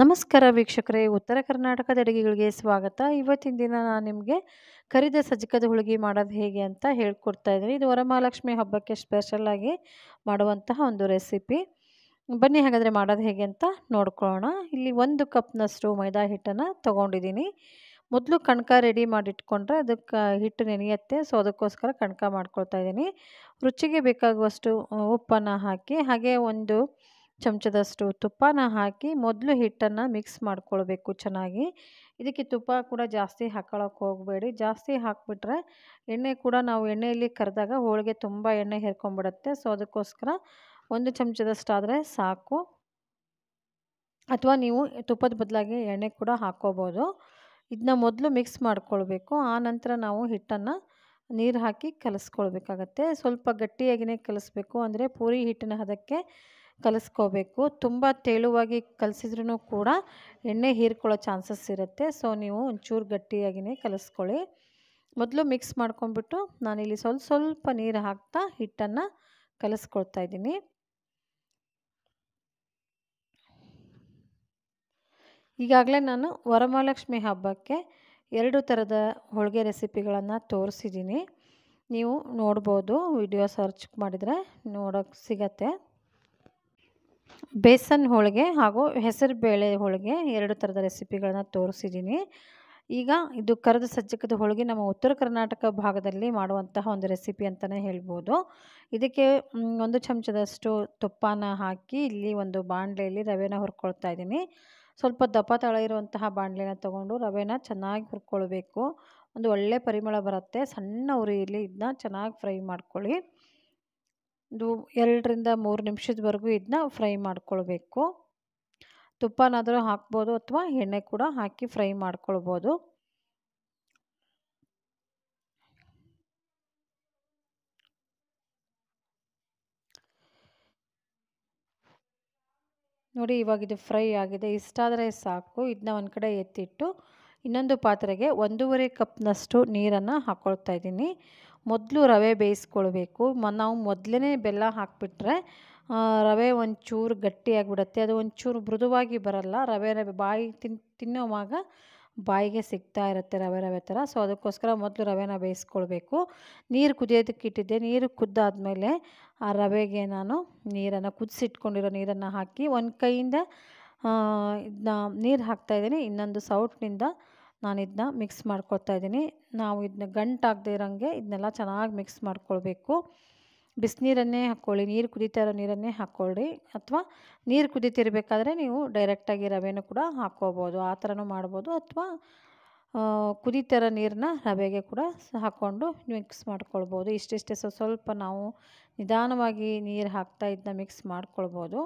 ನಮಸ್ಕಾರ ವೀಕ್ಷಕರೇ ಉತ್ತರ ಕರ್ನಾಟಕದ ಅಡುಗೆಗಳಿಗೆ ಸ್ವಾಗತ ಇವತ್ತಿನ ದಿನ ನಾನು ನಿಮಗೆ ಕರಿದ ಸಜ್ಜಕದ ಹುಳಿಗೆ ಮಾಡೋದು ಹೇಗೆ ಅಂತ ಹೇಳ್ಕೊಡ್ತಾ ಇದ್ದೀನಿ ಇದು ವರಮಹಾಲಕ್ಷ್ಮಿ ಹಬ್ಬಕ್ಕೆ ಸ್ಪೆಷಲಾಗಿ ಮಾಡುವಂತಹ ಒಂದು ರೆಸಿಪಿ ಬನ್ನಿ ಹಾಗಾದರೆ ಮಾಡೋದು ಹೇಗೆ ಅಂತ ನೋಡ್ಕೊಳ್ಳೋಣ ಇಲ್ಲಿ ಒಂದು ಕಪ್ನಷ್ಟು ಮೈದಾ ಹಿಟ್ಟನ್ನು ತೊಗೊಂಡಿದ್ದೀನಿ ಮೊದಲು ಕಣಕ ರೆಡಿ ಮಾಡಿಟ್ಕೊಂಡ್ರೆ ಅದಕ್ಕೆ ಹಿಟ್ಟು ನೆನೆಯುತ್ತೆ ಸೊ ಅದಕ್ಕೋಸ್ಕರ ಕಣಕ ಮಾಡ್ಕೊಳ್ತಾ ಇದ್ದೀನಿ ರುಚಿಗೆ ಬೇಕಾಗುವಷ್ಟು ಉಪ್ಪನ್ನು ಹಾಕಿ ಹಾಗೆ ಒಂದು ಚಮಚದಷ್ಟು ತುಪ್ಪನ ಹಾಕಿ ಮೊದಲು ಹಿಟ್ಟನ್ನು ಮಿಕ್ಸ್ ಮಾಡ್ಕೊಳ್ಬೇಕು ಚೆನ್ನಾಗಿ ಇದಕ್ಕೆ ತುಪ್ಪ ಕೂಡ ಜಾಸ್ತಿ ಹಾಕೊಳಕ್ಕೆ ಹೋಗಬೇಡಿ ಜಾಸ್ತಿ ಹಾಕಿಬಿಟ್ರೆ ಎಣ್ಣೆ ಕೂಡ ನಾವು ಎಣ್ಣೆಯಲ್ಲಿ ಕರೆದಾಗ ಹೋಳಿಗೆ ತುಂಬ ಎಣ್ಣೆ ಹೇರ್ಕೊಂಬಿಡುತ್ತೆ ಸೊ ಅದಕ್ಕೋಸ್ಕರ ಒಂದು ಚಮಚದಷ್ಟಾದರೆ ಸಾಕು ಅಥವಾ ನೀವು ತುಪ್ಪದ ಬದಲಾಗಿ ಎಣ್ಣೆ ಕೂಡ ಹಾಕ್ಕೋಬೋದು ಇದನ್ನ ಮೊದಲು ಮಿಕ್ಸ್ ಮಾಡ್ಕೊಳ್ಬೇಕು ಆ ನಂತರ ನಾವು ಹಿಟ್ಟನ್ನು ನೀರು ಹಾಕಿ ಕಲಸ್ಕೊಳ್ಬೇಕಾಗತ್ತೆ ಸ್ವಲ್ಪ ಗಟ್ಟಿಯಾಗಿಯೇ ಕಲಿಸ್ಬೇಕು ಅಂದರೆ ಪೂರಿ ಹಿಟ್ಟಿನ ಹದಕ್ಕೆ ಕಲಿಸ್ಕೋಬೇಕು ತುಂಬ ತೆಳುವಾಗಿ ಕಲಿಸಿದ್ರೂ ಕೂಡ ಎಣ್ಣೆ ಹೀರ್ಕೊಳ್ಳೋ ಚಾನ್ಸಸ್ ಇರುತ್ತೆ ಸೊ ನೀವು ಒಂಚೂರು ಗಟ್ಟಿಯಾಗಿಯೇ ಕಲಿಸ್ಕೊಳ್ಳಿ ಮೊದಲು ಮಿಕ್ಸ್ ಮಾಡ್ಕೊಂಬಿಟ್ಟು ನಾನಿಲ್ಲಿ ಸ್ವಲ್ಪ ಸ್ವಲ್ಪ ನೀರು ಹಾಕ್ತಾ ಹಿಟ್ಟನ್ನು ಕಲಿಸ್ಕೊಳ್ತಾ ಇದ್ದೀನಿ ಈಗಾಗಲೇ ನಾನು ವರಮಹಾಲಕ್ಷ್ಮಿ ಹಬ್ಬಕ್ಕೆ ಎರಡು ಥರದ ಹೋಳಿಗೆ ರೆಸಿಪಿಗಳನ್ನು ತೋರಿಸಿದ್ದೀನಿ ನೀವು ನೋಡ್ಬೋದು ವಿಡಿಯೋ ಸರ್ಚ್ ಮಾಡಿದರೆ ನೋಡೋಕ್ಕೆ ಸಿಗತ್ತೆ ಬೇಸನ್ ಹೋಳಿಗೆ ಹಾಗೂ ಹೆಸರು ಬೇಳೆ ಹೋಳಿಗೆ ಎರಡು ಥರದ ರೆಸಿಪಿಗಳನ್ನ ತೋರಿಸಿದ್ದೀನಿ ಈಗ ಇದು ಕರದ ಸಜ್ಜಕದ ಹೋಳಿಗೆ ನಮ್ಮ ಉತ್ತರ ಕರ್ನಾಟಕ ಭಾಗದಲ್ಲಿ ಮಾಡುವಂತಹ ಒಂದು ರೆಸಿಪಿ ಅಂತಲೇ ಹೇಳ್ಬೋದು ಇದಕ್ಕೆ ಒಂದು ಚಮಚದಷ್ಟು ತುಪ್ಪನ ಹಾಕಿ ಇಲ್ಲಿ ಒಂದು ಬಾಣಲೆಯಲ್ಲಿ ರವೆನ ಹುರ್ಕೊಳ್ತಾ ಇದ್ದೀನಿ ಸ್ವಲ್ಪ ದಪ್ಪ ತಳ ಇರುವಂತಹ ಬಾಣಲೆನ ತೊಗೊಂಡು ರವೆನ ಚೆನ್ನಾಗಿ ಹುರ್ಕೊಳ್ಬೇಕು ಒಂದು ಒಳ್ಳೆ ಪರಿಮಳ ಬರುತ್ತೆ ಸಣ್ಣ ಉರಿಯಲ್ಲಿ ಇದನ್ನ ಚೆನ್ನಾಗಿ ಫ್ರೈ ಮಾಡ್ಕೊಳ್ಳಿ ಇದು ಎರಡರಿಂದ ಮೂರು ನಿಮಿಷದವರೆಗೂ ಇದನ್ನ ಫ್ರೈ ಮಾಡ್ಕೊಳ್ಬೇಕು ತುಪ್ಪನಾದರೂ ಹಾಕ್ಬೋದು ಅಥವಾ ಎಣ್ಣೆ ಕೂಡ ಹಾಕಿ ಫ್ರೈ ಮಾಡ್ಕೊಳ್ಬೋದು ನೋಡಿ ಇವಾಗ ಇದು ಫ್ರೈ ಆಗಿದೆ ಇಷ್ಟಾದರೆ ಸಾಕು ಇದನ್ನ ಒಂದು ಕಡೆ ಎತ್ತಿಟ್ಟು ಇನ್ನೊಂದು ಪಾತ್ರೆಗೆ ಒಂದೂವರೆ ಕಪ್ನಷ್ಟು ನೀರನ್ನು ಹಾಕ್ಕೊಳ್ತಾ ಇದ್ದೀನಿ ಮೊದಲು ರವೆ ಬೇಯಿಸ್ಕೊಳ್ಬೇಕು ಮ ನಾವು ಮೊದಲೇ ಬೆಲ್ಲ ಹಾಕಿಬಿಟ್ರೆ ರವೆ ಒಂಚೂರು ಗಟ್ಟಿಯಾಗಿಬಿಡತ್ತೆ ಅದು ಒಂಚೂರು ಮೃದುವಾಗಿ ಬರಲ್ಲ ರವೆ ರವೆ ಬಾಯಿ ತಿನ್ ತಿನ್ನೋವಾಗ ಬಾಯಿಗೆ ಸಿಗ್ತಾ ಇರುತ್ತೆ ರವೆ ರವೆ ಥರ ಸೊ ಅದಕ್ಕೋಸ್ಕರ ಮೊದಲು ರವೆನ ಬೇಯಿಸ್ಕೊಳ್ಬೇಕು ನೀರು ಕುದಿಯೋದಕ್ಕೆ ಇಟ್ಟಿದ್ದೆ ನೀರು ಕುದ್ದಾದಮೇಲೆ ಆ ರವೆಗೆ ನಾನು ನೀರನ್ನು ಕುದಿಸಿಟ್ಕೊಂಡಿರೋ ನೀರನ್ನು ಹಾಕಿ ಒಂದು ಕೈಯಿಂದ ಇದನ್ನ ನೀರು ಹಾಕ್ತಾಯಿದ್ದೀನಿ ಇನ್ನೊಂದು ಸೌಟ್ನಿಂದ ನಾನು ಇದನ್ನ ಮಿಕ್ಸ್ ಮಾಡ್ಕೊಳ್ತಾ ಇದ್ದೀನಿ ನಾವು ಇದನ್ನ ಗಂಟಾಗದೇ ಇರೋಂಗೆ ಇದನ್ನೆಲ್ಲ ಚೆನ್ನಾಗಿ ಮಿಕ್ಸ್ ಮಾಡ್ಕೊಳ್ಬೇಕು ಬಿಸಿನೀರನ್ನೇ ಹಾಕ್ಕೊಳ್ಳಿ ನೀರು ಕುದೀತಾ ಇರೋ ನೀರನ್ನೇ ಹಾಕ್ಕೊಳ್ಳಿ ಅಥವಾ ನೀರು ಕುದೀತಿರ್ಬೇಕಾದ್ರೆ ನೀವು ಡೈರೆಕ್ಟಾಗಿ ರವೆನೂ ಕೂಡ ಹಾಕ್ಕೋಬೋದು ಆ ಥರನೂ ಮಾಡ್ಬೋದು ಅಥವಾ ಕುದೀತಾ ನೀರನ್ನ ರವೆಗೆ ಕೂಡ ಹಾಕ್ಕೊಂಡು ಮಿಕ್ಸ್ ಮಾಡ್ಕೊಳ್ಬೋದು ಇಷ್ಟಿಷ್ಟೇ ಸ್ವಲ್ಪ ಸ್ವಲ್ಪ ನಾವು ನಿಧಾನವಾಗಿ ನೀರು ಹಾಕ್ತಾ ಇದನ್ನ ಮಿಕ್ಸ್ ಮಾಡ್ಕೊಳ್ಬೋದು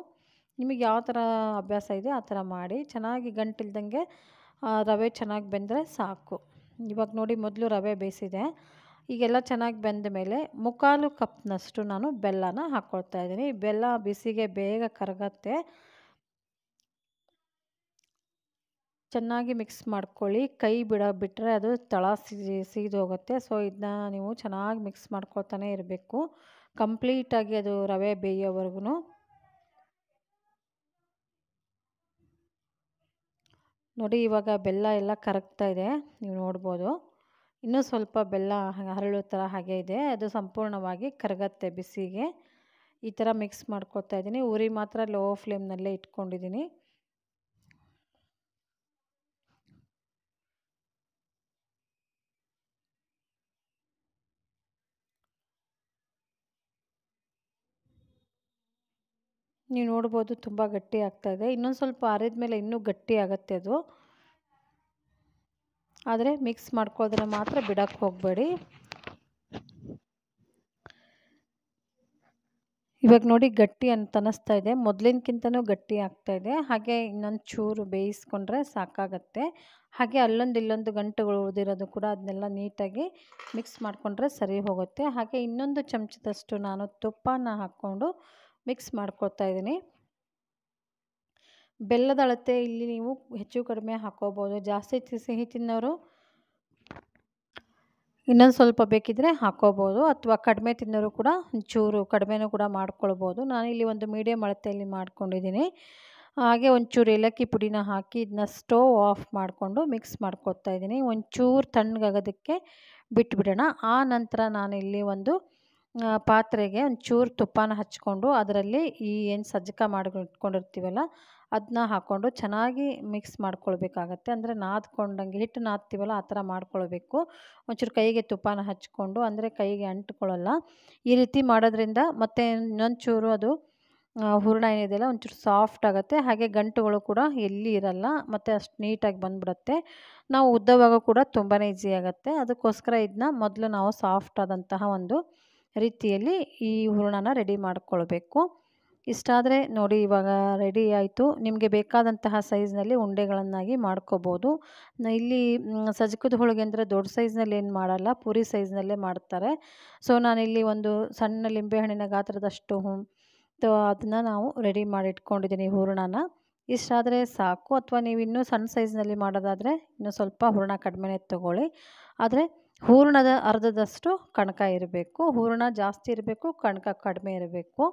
ನಿಮಗೆ ಯಾವ ಥರ ಅಭ್ಯಾಸ ಇದೆ ಆ ಥರ ಮಾಡಿ ಚೆನ್ನಾಗಿ ಗಂಟಿಲ್ದಂಗೆ ರವೆ ಚೆನ್ನಾಗಿ ಬೆಂದರೆ ಸಾಕು ಇವಾಗ ನೋಡಿ ಮೊದಲು ರವೆ ಬೇಯಿಸಿದೆ ಈಗೆಲ್ಲ ಚೆನ್ನಾಗಿ ಬೆಂದ ಮೇಲೆ ಮುಕ್ಕಾಲು ಕಪ್ನಷ್ಟು ನಾನು ಬೆಲ್ಲನ ಹಾಕ್ಕೊಳ್ತಾ ಇದ್ದೀನಿ ಬೆಲ್ಲ ಬಿಸಿಗೆ ಬೇಗ ಕರಗತ್ತೆ ಚೆನ್ನಾಗಿ ಮಿಕ್ಸ್ ಮಾಡ್ಕೊಳ್ಳಿ ಕೈ ಬಿಡ ಬಿಟ್ಟರೆ ಅದು ತಳ ಸಿ ಸೀದೋಗುತ್ತೆ ಸೊ ಇದನ್ನ ನೀವು ಚೆನ್ನಾಗಿ ಮಿಕ್ಸ್ ಮಾಡ್ಕೊಳ್ತಾನೆ ಇರಬೇಕು ಕಂಪ್ಲೀಟಾಗಿ ಅದು ರವೆ ಬೇಯೋವರೆಗೂ ನೋಡಿ ಇವಾಗ ಬೆಲ್ಲ ಎಲ್ಲ ಕರಗ್ತಾ ಇದೆ ನೀವು ನೋಡ್ಬೋದು ಇನ್ನೂ ಸ್ವಲ್ಪ ಬೆಲ್ಲ ಹರಳೋ ಥರ ಹಾಗೆ ಇದೆ ಅದು ಸಂಪೂರ್ಣವಾಗಿ ಕರಗತ್ತೆ ಬಿಸಿಗೆ ಈ ಥರ ಮಿಕ್ಸ್ ಮಾಡ್ಕೊತಾ ಇದ್ದೀನಿ ಉರಿ ಮಾತ್ರ ಲೋ ಫ್ಲೇಮ್ನಲ್ಲೇ ಇಟ್ಕೊಂಡಿದ್ದೀನಿ ನೀವು ನೋಡ್ಬೋದು ತುಂಬ ಗಟ್ಟಿ ಆಗ್ತಾ ಇದೆ ಇನ್ನೊಂದು ಸ್ವಲ್ಪ ಆರಿದ ಮೇಲೆ ಇನ್ನೂ ಗಟ್ಟಿ ಆಗುತ್ತೆ ಅದು ಆದರೆ ಮಿಕ್ಸ್ ಮಾಡ್ಕೋದ್ರೆ ಮಾತ್ರ ಬಿಡೋಕ್ಕೆ ಹೋಗಬೇಡಿ ಇವಾಗ ನೋಡಿ ಗಟ್ಟಿ ಅಂತ ಅನ್ನಿಸ್ತಾ ಇದೆ ಮೊದಲಿನಕ್ಕಿಂತನೂ ಗಟ್ಟಿ ಆಗ್ತಾ ಇದೆ ಹಾಗೆ ಇನ್ನೊಂದು ಚೂರು ಬೇಯಿಸ್ಕೊಂಡ್ರೆ ಸಾಕಾಗತ್ತೆ ಹಾಗೆ ಅಲ್ಲೊಂದು ಇಲ್ಲೊಂದು ಗಂಟುಗಳು ಉಳಿದಿರೋದು ಕೂಡ ಅದನ್ನೆಲ್ಲ ನೀಟಾಗಿ ಮಿಕ್ಸ್ ಮಾಡಿಕೊಂಡ್ರೆ ಸರಿ ಹೋಗುತ್ತೆ ಹಾಗೆ ಇನ್ನೊಂದು ಚಮಚದಷ್ಟು ನಾನು ತುಪ್ಪನ ಹಾಕ್ಕೊಂಡು ಮಿಕ್ಸ್ ಮಾಡ್ಕೊಳ್ತಾ ಇದ್ದೀನಿ ಬೆಲ್ಲದ ಅಳತೆ ಇಲ್ಲಿ ನೀವು ಹೆಚ್ಚು ಕಡಿಮೆ ಹಾಕೋಬೋದು ಜಾಸ್ತಿ ಸಿಹಿ ತಿನ್ನೋರು ಇನ್ನೊಂದು ಸ್ವಲ್ಪ ಬೇಕಿದ್ದರೆ ಹಾಕೋಬೋದು ಅಥವಾ ಕಡಿಮೆ ತಿನ್ನೋರು ಕೂಡ ಚೂರು ಕಡಿಮೆನೂ ಕೂಡ ಮಾಡ್ಕೊಳ್ಬೋದು ನಾನಿಲ್ಲಿ ಒಂದು ಮೀಡಿಯಮ್ ಅಳತೆಯಲ್ಲಿ ಮಾಡ್ಕೊಂಡಿದ್ದೀನಿ ಹಾಗೆ ಒಂಚೂರು ಏಲಕ್ಕಿ ಪುಡಿನ ಹಾಕಿ ಇದನ್ನ ಸ್ಟೋವ್ ಆಫ್ ಮಾಡಿಕೊಂಡು ಮಿಕ್ಸ್ ಮಾಡ್ಕೊತಾ ಇದ್ದೀನಿ ಒಂಚೂರು ತಣ್ಣಗಾಗೋದಕ್ಕೆ ಬಿಟ್ಬಿಡೋಣ ಆ ನಂತರ ನಾನು ಇಲ್ಲಿ ಒಂದು ಪಾತ್ರೆಗೆ ಒಂಚೂರು ತುಪ್ಪನ ಹಚ್ಕೊಂಡು ಅದರಲ್ಲಿ ಈ ಏನು ಸಜ್ಜಕ ಮಾಡಿ ಅದನ್ನ ಹಾಕ್ಕೊಂಡು ಚೆನ್ನಾಗಿ ಮಿಕ್ಸ್ ಮಾಡ್ಕೊಳ್ಬೇಕಾಗತ್ತೆ ಅಂದರೆ ನಾದ್ಕೊಂಡಂಗೆ ಹಿಟ್ಟು ನಾದ್ತೀವಲ್ಲ ಆ ಥರ ಮಾಡ್ಕೊಳ್ಬೇಕು ಒಂಚೂರು ಕೈಗೆ ತುಪ್ಪನ ಹಚ್ಕೊಂಡು ಅಂದರೆ ಕೈಗೆ ಅಂಟ್ಕೊಳ್ಳಲ್ಲ ಈ ರೀತಿ ಮಾಡೋದ್ರಿಂದ ಮತ್ತೆ ಇನ್ನೊಂಚೂರು ಅದು ಹೂರಣ ಏನಿದೆಯಲ್ಲ ಒಂಚೂರು ಸಾಫ್ಟ್ ಆಗುತ್ತೆ ಹಾಗೆ ಗಂಟುಗಳು ಕೂಡ ಎಲ್ಲಿ ಇರಲ್ಲ ಮತ್ತು ಅಷ್ಟು ನೀಟಾಗಿ ಬಂದ್ಬಿಡುತ್ತೆ ನಾವು ಉದ್ದವಾಗ ಕೂಡ ತುಂಬಾ ಈಸಿ ಆಗುತ್ತೆ ಅದಕ್ಕೋಸ್ಕರ ಇದನ್ನ ಮೊದಲು ನಾವು ಸಾಫ್ಟ್ ಆದಂತಹ ಒಂದು ರೀತಿಯಲ್ಲಿ ಈ ಹೂರಣನ ರೆಡಿ ಮಾಡಿಕೊಳ್ಬೇಕು ಇಷ್ಟಾದರೆ ನೋಡಿ ಇವಾಗ ರೆಡಿ ಆಯಿತು ನಿಮಗೆ ಬೇಕಾದಂತಹ ಸೈಜ್ನಲ್ಲಿ ಉಂಡೆಗಳನ್ನಾಗಿ ಮಾಡ್ಕೋಬೋದು ಇಲ್ಲಿ ಸಜ್ಕದ ಹೋಳಿಗೆ ಅಂದರೆ ದೊಡ್ಡ ಸೈಜ್ನಲ್ಲಿ ಏನು ಮಾಡಲ್ಲ ಪೂರಿ ಸೈಜ್ನಲ್ಲೇ ಮಾಡ್ತಾರೆ ಸೊ ನಾನಿಲ್ಲಿ ಒಂದು ಸಣ್ಣ ಹಣ್ಣಿನ ಗಾತ್ರದಷ್ಟು ಅದನ್ನು ನಾವು ರೆಡಿ ಮಾಡಿ ಇಟ್ಕೊಂಡಿದ್ದೀನಿ ಹೂರಣನ ಇಷ್ಟಾದರೆ ಸಾಕು ಅಥವಾ ನೀವು ಇನ್ನೂ ಸಣ್ಣ ಸೈಜ್ನಲ್ಲಿ ಮಾಡೋದಾದರೆ ಇನ್ನೂ ಸ್ವಲ್ಪ ಹೂರಣ ಕಡಿಮೆನೇ ತೊಗೊಳ್ಳಿ ಆದರೆ ಹೂರ್ಣದ ಅರ್ಧದಷ್ಟು ಕಣಕ ಇರಬೇಕು ಹೂರಣ ಜಾಸ್ತಿ ಇರಬೇಕು ಕಣಕ ಕಡಿಮೆ ಇರಬೇಕು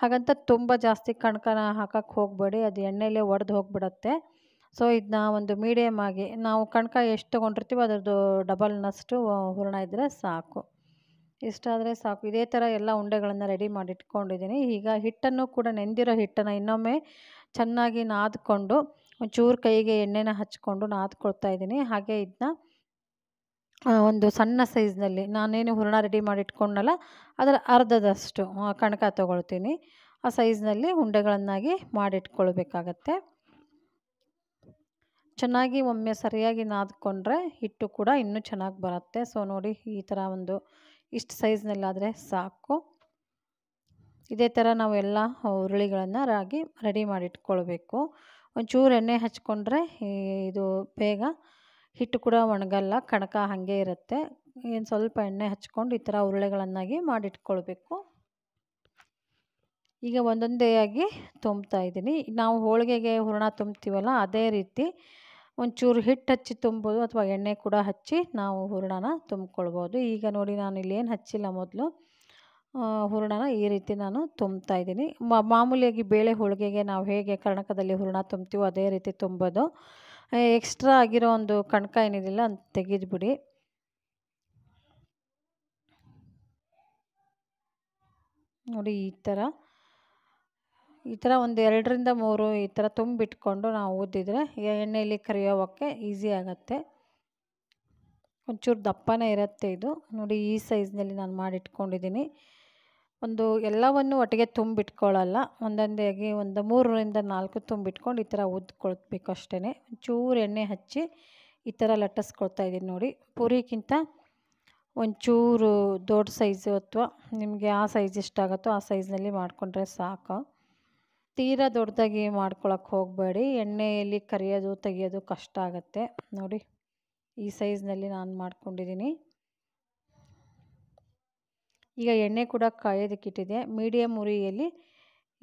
ಹಾಗಂತ ತುಂಬ ಜಾಸ್ತಿ ಕಣಕನ ಹಾಕೋಕ್ಕೆ ಹೋಗಬೇಡಿ ಅದು ಎಣ್ಣೆಲೇ ಒಡೆದು ಹೋಗ್ಬಿಡತ್ತೆ ಸೊ ಇದನ್ನ ಒಂದು ಮೀಡಿಯಮ್ ಆಗಿ ನಾವು ಕಣಕ ಎಷ್ಟು ತೊಗೊಂಡಿರ್ತೀವೋ ಅದರದ್ದು ಡಬಲ್ನಷ್ಟು ಹೂರಣ ಇದ್ದರೆ ಸಾಕು ಇಷ್ಟಾದರೆ ಸಾಕು ಇದೇ ಥರ ಎಲ್ಲ ಉಂಡೆಗಳನ್ನು ರೆಡಿ ಮಾಡಿ ಇಟ್ಕೊಂಡಿದ್ದೀನಿ ಈಗ ಹಿಟ್ಟನ್ನು ಕೂಡ ನೆಂದಿರೋ ಹಿಟ್ಟನ್ನು ಇನ್ನೊಮ್ಮೆ ಚೆನ್ನಾಗಿ ನಾದ್ಕೊಂಡು ಒಂಚೂರು ಕೈಗೆ ಎಣ್ಣೆನ ಹಚ್ಕೊಂಡು ನಾದ್ಕೊಳ್ತಾ ಇದ್ದೀನಿ ಹಾಗೆ ಇದನ್ನ ಒಂದು ಸಣ್ಣ ಸೈಜ್ನಲ್ಲಿ ನಾನೇನು ಹೂರಣ ರೆಡಿ ಮಾಡಿ ಇಟ್ಕೊಂಡಲ್ಲ ಅದರ ಅರ್ಧದಷ್ಟು ಕಣಕ ತೊಗೊಳ್ತೀನಿ ಆ ಸೈಜ್ನಲ್ಲಿ ಉಂಡೆಗಳನ್ನಾಗಿ ಮಾಡಿಟ್ಕೊಳ್ಬೇಕಾಗತ್ತೆ ಚೆನ್ನಾಗಿ ಒಮ್ಮೆ ಸರಿಯಾಗಿ ನಾದ್ಕೊಂಡ್ರೆ ಹಿಟ್ಟು ಕೂಡ ಇನ್ನೂ ಚೆನ್ನಾಗಿ ಬರುತ್ತೆ ಸೊ ನೋಡಿ ಈ ಥರ ಒಂದು ಇಷ್ಟು ಸೈಜ್ನಲ್ಲಾದರೆ ಸಾಕು ಇದೇ ಥರ ನಾವು ಎಲ್ಲ ಹುರುಳಿಗಳನ್ನು ರಾಗಿ ರೆಡಿ ಮಾಡಿಟ್ಕೊಳ್ಬೇಕು ಒಂಚೂರು ಎಣ್ಣೆ ಹಚ್ಕೊಂಡ್ರೆ ಇದು ಬೇಗ ಹಿಟ್ಟು ಕೂಡ ಒಣಗಲ್ಲ ಕಣಕ ಹಾಗೆ ಇರುತ್ತೆ ಏನು ಸ್ವಲ್ಪ ಎಣ್ಣೆ ಹಚ್ಕೊಂಡು ಈ ಥರ ಉರುಳೆಗಳನ್ನಾಗಿ ಮಾಡಿಟ್ಕೊಳ್ಬೇಕು ಈಗ ಒಂದೊಂದೇ ಆಗಿ ತುಂಬ್ತಾ ಇದ್ದೀನಿ ನಾವು ಹೋಳಿಗೆಗೆ ಹೂರಣ ತುಂಬ್ತೀವಲ್ಲ ಅದೇ ರೀತಿ ಒಂಚೂರು ಹಿಟ್ಟು ಹಚ್ಚಿ ತುಂಬೋದು ಅಥವಾ ಎಣ್ಣೆ ಕೂಡ ಹಚ್ಚಿ ನಾವು ಹೂರಣನ ತುಂಬ್ಕೊಳ್ಬೋದು ಈಗ ನೋಡಿ ನಾನು ಇಲ್ಲಿ ಏನು ಹಚ್ಚಿಲ್ಲ ಮೊದಲು ಹೂರಣನ ಈ ರೀತಿ ನಾನು ತುಂಬ್ತಾ ಇದ್ದೀನಿ ಮಾಮೂಲಿಯಾಗಿ ಬೇಳೆ ಹೋಳಿಗೆಗೆ ನಾವು ಹೇಗೆ ಕರ್ಣಕದಲ್ಲಿ ಹೂರಣ ತುಂಬ್ತೀವೋ ಅದೇ ರೀತಿ ತುಂಬೋದು ಎಕ್ಸ್ಟ್ರಾ ಆಗಿರೋ ಒಂದು ಕಣಕ ಏನಿದಿಲ್ಲ ಅಂತ ತೆಗೆದುಬಿಡಿ ನೋಡಿ ಈ ಥರ ಈ ಥರ ಒಂದು ಎರಡರಿಂದ ಮೂರು ಈ ಥರ ತುಂಬಿಟ್ಕೊಂಡು ನಾವು ಊದಿದ್ರೆ ಎಣ್ಣೆಯಲ್ಲಿ ಕರಿಯೋವಕ್ಕೆ ಈಸಿ ಆಗುತ್ತೆ ಒಂಚೂರು ದಪ್ಪನೇ ಇರುತ್ತೆ ಇದು ನೋಡಿ ಈ ಸೈಜ್ನಲ್ಲಿ ನಾನು ಮಾಡಿಟ್ಕೊಂಡಿದ್ದೀನಿ ಒಂದು ಎಲ್ಲವನ್ನು ಒಟ್ಟಿಗೆ ತುಂಬಿಟ್ಕೊಳ್ಳಲ್ಲ ಒಂದೊಂದಾಗಿ ಒಂದು ಮೂರರಿಂದ ನಾಲ್ಕು ತುಂಬಿಟ್ಕೊಂಡು ಈ ಥರ ಉದ್ಕೊಳ್ಬೇಕು ಅಷ್ಟೇ ಒಂಚೂರು ಎಣ್ಣೆ ಹಚ್ಚಿ ಈ ಥರ ಲಟ್ಟಿಸ್ಕೊಳ್ತಾ ಇದ್ದೀನಿ ನೋಡಿ ಪೂರಿಗಿಂತ ಒಂಚೂರು ದೊಡ್ಡ ಸೈಜು ಅಥವಾ ನಿಮಗೆ ಆ ಸೈಜ್ ಆಗುತ್ತೋ ಆ ಸೈಜ್ನಲ್ಲಿ ಮಾಡಿಕೊಂಡ್ರೆ ಸಾಕು ತೀರಾ ದೊಡ್ಡದಾಗಿ ಮಾಡ್ಕೊಳಕ್ಕೆ ಹೋಗಬೇಡಿ ಎಣ್ಣೆಯಲ್ಲಿ ಕರಿಯೋದು ತೆಗಿಯೋದು ಕಷ್ಟ ಆಗುತ್ತೆ ನೋಡಿ ಈ ಸೈಜ್ನಲ್ಲಿ ನಾನು ಮಾಡ್ಕೊಂಡಿದ್ದೀನಿ ಈಗ ಎಣ್ಣೆ ಕೂಡ ಕಾಯೋದಕ್ಕಿಟ್ಟಿದೆ ಮೀಡಿಯಮ್ ಉರಿಯಲ್ಲಿ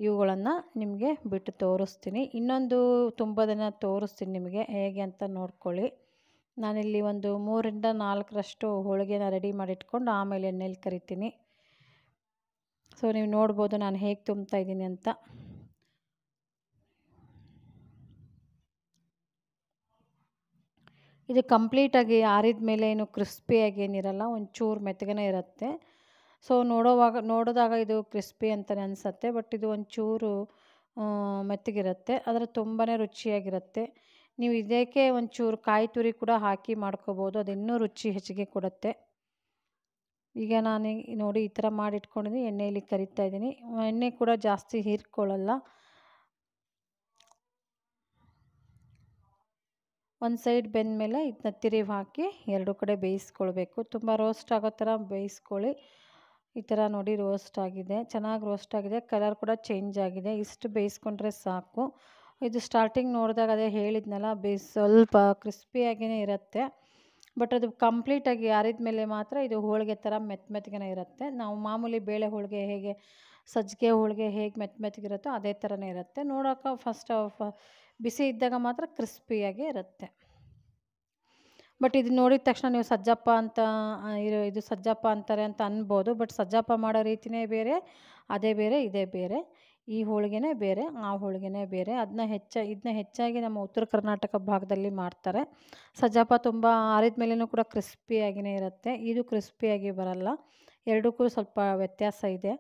ಇವುಗಳನ್ನು ನಿಮಗೆ ಬಿಟ್ಟು ತೋರಿಸ್ತೀನಿ ಇನ್ನೊಂದು ತುಂಬದನ್ನು ತೋರಿಸ್ತೀನಿ ನಿಮಗೆ ಹೇಗೆ ಅಂತ ನೋಡ್ಕೊಳ್ಳಿ ನಾನಿಲ್ಲಿ ಒಂದು ಮೂರಿಂದ ನಾಲ್ಕರಷ್ಟು ಹೋಳಿಗೆನ ರೆಡಿ ಮಾಡಿಟ್ಕೊಂಡು ಆಮೇಲೆ ಎಣ್ಣೆಲಿ ಕರಿತೀನಿ ಸೊ ನೀವು ನೋಡ್ಬೋದು ನಾನು ಹೇಗೆ ತುಂಬ್ತಾ ಇದ್ದೀನಿ ಅಂತ ಇದು ಕಂಪ್ಲೀಟಾಗಿ ಆರಿದ ಮೇಲೆ ಏನು ಕ್ರಿಸ್ಪಿಯಾಗಿ ಏನಿರಲ್ಲ ಒಂಚೂರು ಮೆತ್ತಗೇ ಇರುತ್ತೆ ಸೊ ನೋಡೋವಾಗ ನೋಡಿದಾಗ ಇದು ಕ್ರಿಸ್ಪಿ ಅಂತಲೇ ಅನಿಸುತ್ತೆ ಬಟ್ ಇದು ಒಂಚೂರು ಮೆತ್ತಗಿರುತ್ತೆ ಆದರೆ ತುಂಬಾ ರುಚಿಯಾಗಿರುತ್ತೆ ನೀವು ಇದಕ್ಕೆ ಒಂಚೂರು ಕಾಯಿ ತುರಿ ಕೂಡ ಹಾಕಿ ಮಾಡ್ಕೋಬೋದು ಅದು ಇನ್ನೂ ರುಚಿ ಹೆಚ್ಚಿಗೆ ಕೊಡುತ್ತೆ ಈಗ ನಾನು ನೋಡಿ ಈ ಥರ ಮಾಡಿಟ್ಕೊಂಡಿದ್ದೀನಿ ಎಣ್ಣೆಯಲ್ಲಿ ಕರಿತಾ ಇದ್ದೀನಿ ಎಣ್ಣೆ ಕೂಡ ಜಾಸ್ತಿ ಹೀರ್ಕೊಳ್ಳಲ್ಲ ಒಂದು ಸೈಡ್ ಬೆಂದ ಮೇಲೆ ಇದನ್ನ ತಿರುವಿ ಹಾಕಿ ಎರಡು ಕಡೆ ಬೇಯಿಸ್ಕೊಳ್ಬೇಕು ತುಂಬ ರೋಸ್ಟ್ ಆಗೋ ಥರ ಬೇಯಿಸ್ಕೊಳ್ಳಿ ಈ ಥರ ನೋಡಿ ರೋಸ್ಟ್ ಆಗಿದೆ ಚೆನ್ನಾಗಿ ರೋಸ್ಟ್ ಆಗಿದೆ ಕಲರ್ ಕೂಡ ಚೇಂಜ್ ಆಗಿದೆ ಇಷ್ಟು ಬೇಯಿಸ್ಕೊಂಡ್ರೆ ಸಾಕು ಇದು ಸ್ಟಾರ್ಟಿಂಗ್ ನೋಡಿದಾಗ ಅದೇ ಹೇಳಿದ್ನಲ್ಲ ಬೇಯ್ ಸ್ವಲ್ಪ ಕ್ರಿಸ್ಪಿಯಾಗಿಯೇ ಇರುತ್ತೆ ಬಟ್ ಅದು ಕಂಪ್ಲೀಟಾಗಿ ಆರಿದ ಮೇಲೆ ಮಾತ್ರ ಇದು ಹೋಳಿಗೆ ಥರ ಮೆತ್ತ ಮೆತ್ತಗೆ ಇರುತ್ತೆ ನಾವು ಮಾಮೂಲಿ ಬೇಳೆ ಹೋಳಿಗೆ ಹೇಗೆ ಸಜ್ಜಿಗೆ ಹೋಳಿಗೆ ಹೇಗೆ ಮೆತ್ತ ಮೆತ್ತಗಿರುತ್ತೋ ಅದೇ ಥರನೇ ಇರುತ್ತೆ ನೋಡೋಕೆ ಫಸ್ಟ್ ಬಿಸಿ ಇದ್ದಾಗ ಮಾತ್ರ ಕ್ರಿಸ್ಪಿಯಾಗಿ ಇರುತ್ತೆ ಬಟ್ ಇದನ್ನ ನೋಡಿದ ತಕ್ಷಣ ನೀವು ಸಜ್ಜಪ್ಪ ಅಂತ ಇರೋ ಇದು ಸಜ್ಜಪ್ಪ ಅಂತಾರೆ ಅಂತ ಅನ್ಬೋದು ಬಟ್ ಸಜ್ಜಪ್ಪ ಮಾಡೋ ರೀತಿಯೇ ಬೇರೆ ಅದೇ ಬೇರೆ ಇದೇ ಬೇರೆ ಈ ಹೋಳಿಗೆನೇ ಬೇರೆ ಆ ಹೋಳಿಗೆನೇ ಬೇರೆ ಅದನ್ನ ಹೆಚ್ಚ ಇದನ್ನ ಹೆಚ್ಚಾಗಿ ನಮ್ಮ ಉತ್ತರ ಕರ್ನಾಟಕ ಭಾಗದಲ್ಲಿ ಮಾಡ್ತಾರೆ ಸಜ್ಜಪ್ಪ ತುಂಬ ಆರಿದ ಮೇಲೇ ಕೂಡ ಕ್ರಿಸ್ಪಿಯಾಗಿಯೇ ಇರುತ್ತೆ ಇದು ಕ್ರಿಸ್ಪಿಯಾಗಿ ಬರಲ್ಲ ಎರಡಕ್ಕೂ ಸ್ವಲ್ಪ ವ್ಯತ್ಯಾಸ ಇದೆ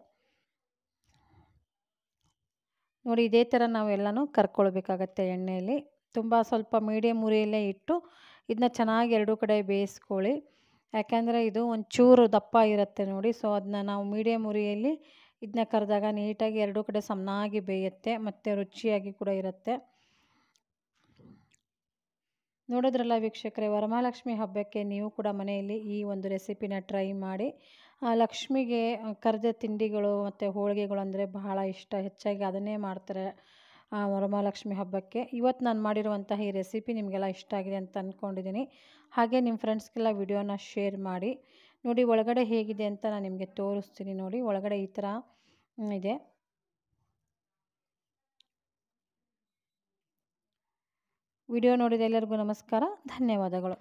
ನೋಡಿ ಇದೇ ಥರ ನಾವೆಲ್ಲನೂ ಕರ್ಕೊಳ್ಬೇಕಾಗತ್ತೆ ಎಣ್ಣೆಯಲ್ಲಿ ತುಂಬ ಸ್ವಲ್ಪ ಮೀಡಿಯಮ್ ಉರಿಯಲ್ಲೇ ಇಟ್ಟು ಇದನ್ನ ಚೆನ್ನಾಗಿ ಎರಡೂ ಕಡೆ ಬೇಯಿಸ್ಕೊಳ್ಳಿ ಯಾಕೆಂದರೆ ಇದು ಒಂಚೂರು ದಪ್ಪ ಇರುತ್ತೆ ನೋಡಿ ಸೊ ಅದನ್ನ ನಾವು ಮೀಡಿಯಂ ಉರಿಯಲ್ಲಿ ಇದನ್ನ ಕರೆದಾಗ ನೀಟಾಗಿ ಎರಡೂ ಕಡೆ ಸಮನಾಗಿ ಬೇಯುತ್ತೆ ಮತ್ತು ರುಚಿಯಾಗಿ ಕೂಡ ಇರುತ್ತೆ ನೋಡೋದ್ರಲ್ಲ ವೀಕ್ಷಕರೇ ವರಮಹಾಲಕ್ಷ್ಮಿ ಹಬ್ಬಕ್ಕೆ ನೀವು ಕೂಡ ಮನೆಯಲ್ಲಿ ಈ ಒಂದು ರೆಸಿಪಿನ ಟ್ರೈ ಮಾಡಿ ಲಕ್ಷ್ಮಿಗೆ ಕರೆದ ತಿಂಡಿಗಳು ಮತ್ತು ಹೋಳಿಗೆಗಳು ಅಂದರೆ ಬಹಳ ಇಷ್ಟ ಹೆಚ್ಚಾಗಿ ಅದನ್ನೇ ಮಾಡ್ತಾರೆ ವರಮಹಾಲಕ್ಷ್ಮಿ ಹಬ್ಬಕ್ಕೆ ಇವತ್ತು ನಾನು ಮಾಡಿರುವಂತಹ ಈ ರೆಸಿಪಿ ನಿಮಗೆಲ್ಲ ಇಷ್ಟ ಆಗಿದೆ ಅಂತ ಅಂದ್ಕೊಂಡಿದ್ದೀನಿ ಹಾಗೆ ನಿಮ್ಮ ಫ್ರೆಂಡ್ಸ್ಗೆಲ್ಲ ವಿಡಿಯೋನ ಶೇರ್ ಮಾಡಿ ನೋಡಿ ಒಳಗಡೆ ಹೇಗಿದೆ ಅಂತ ನಾನು ನಿಮಗೆ ತೋರಿಸ್ತೀನಿ ನೋಡಿ ಒಳಗಡೆ ಈ ಥರ ಇದೆ ವಿಡಿಯೋ ನೋಡಿದ ಎಲ್ಲರಿಗೂ ನಮಸ್ಕಾರ ಧನ್ಯವಾದಗಳು